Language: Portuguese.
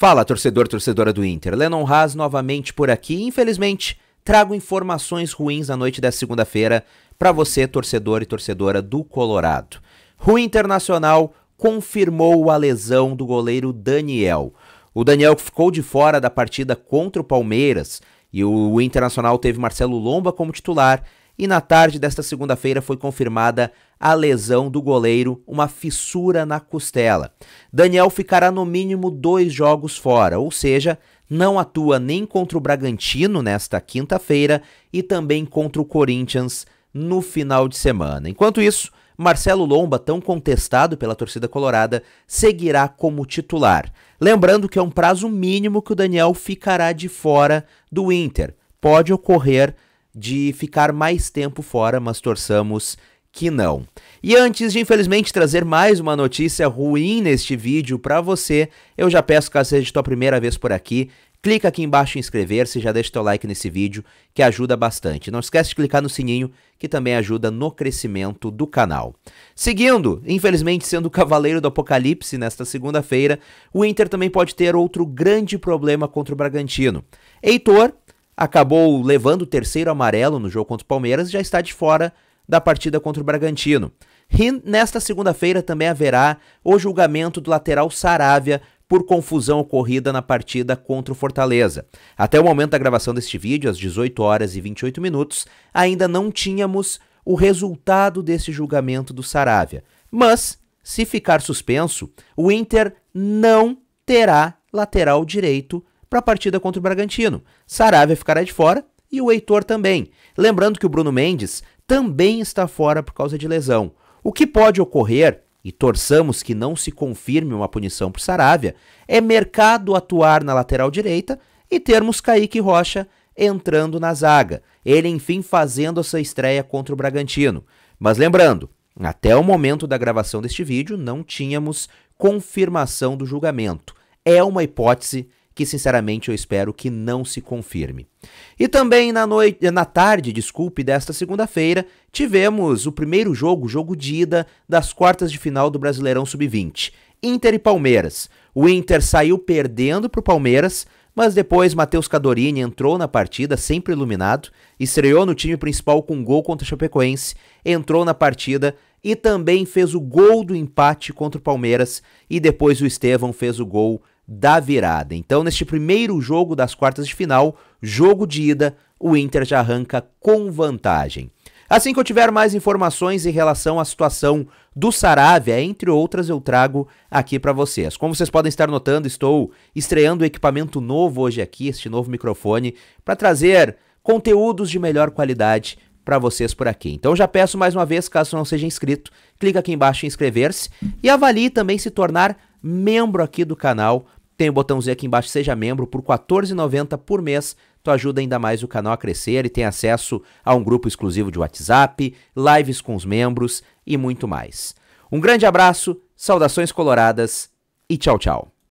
Fala, torcedor, torcedora do Inter. Lennon Haas novamente por aqui. Infelizmente, trago informações ruins na noite da segunda-feira para você, torcedor e torcedora do Colorado. O Internacional confirmou a lesão do goleiro Daniel. O Daniel ficou de fora da partida contra o Palmeiras e o Internacional teve Marcelo Lomba como titular e na tarde desta segunda-feira foi confirmada a lesão do goleiro, uma fissura na costela. Daniel ficará no mínimo dois jogos fora, ou seja, não atua nem contra o Bragantino nesta quinta-feira e também contra o Corinthians no final de semana. Enquanto isso, Marcelo Lomba, tão contestado pela torcida colorada, seguirá como titular. Lembrando que é um prazo mínimo que o Daniel ficará de fora do Inter. Pode ocorrer de ficar mais tempo fora, mas torçamos que não. E antes de infelizmente trazer mais uma notícia ruim neste vídeo para você, eu já peço caso seja tua primeira vez por aqui, clica aqui embaixo em inscrever-se, já deixa teu like nesse vídeo que ajuda bastante. Não esquece de clicar no sininho que também ajuda no crescimento do canal. Seguindo, infelizmente sendo o cavaleiro do apocalipse nesta segunda-feira, o Inter também pode ter outro grande problema contra o Bragantino. Heitor acabou levando o terceiro amarelo no jogo contra o Palmeiras e já está de fora da partida contra o Bragantino. nesta segunda-feira também haverá o julgamento do lateral Saravia por confusão ocorrida na partida contra o Fortaleza. Até o momento da gravação deste vídeo, às 18 horas e 28 minutos, ainda não tínhamos o resultado desse julgamento do Saravia. Mas, se ficar suspenso, o Inter não terá lateral direito para a partida contra o Bragantino. Saravia ficará de fora e o Heitor também. Lembrando que o Bruno Mendes também está fora por causa de lesão. O que pode ocorrer, e torçamos que não se confirme uma punição para Saravia, é mercado atuar na lateral direita e termos Kaique Rocha entrando na zaga. Ele, enfim, fazendo essa estreia contra o Bragantino. Mas lembrando, até o momento da gravação deste vídeo, não tínhamos confirmação do julgamento. É uma hipótese que sinceramente eu espero que não se confirme. E também na noite, na tarde, desculpe, desta segunda-feira, tivemos o primeiro jogo, jogo de ida das quartas de final do Brasileirão Sub-20, Inter e Palmeiras. O Inter saiu perdendo para o Palmeiras, mas depois Matheus Cadorini entrou na partida, sempre iluminado, estreou no time principal com um gol contra o Chapecoense, entrou na partida e também fez o gol do empate contra o Palmeiras e depois o Estevão fez o gol da virada. Então, neste primeiro jogo das quartas de final, jogo de ida, o Inter já arranca com vantagem. Assim que eu tiver mais informações em relação à situação do Saravia, entre outras, eu trago aqui para vocês. Como vocês podem estar notando, estou estreando equipamento novo hoje aqui, este novo microfone, para trazer conteúdos de melhor qualidade para vocês por aqui. Então já peço mais uma vez, caso não seja inscrito, clica aqui embaixo em inscrever-se e avalie também se tornar membro aqui do canal. Tem o um botãozinho aqui embaixo, seja membro, por R$14,90 por mês. Tu ajuda ainda mais o canal a crescer e tem acesso a um grupo exclusivo de WhatsApp, lives com os membros e muito mais. Um grande abraço, saudações coloradas e tchau, tchau.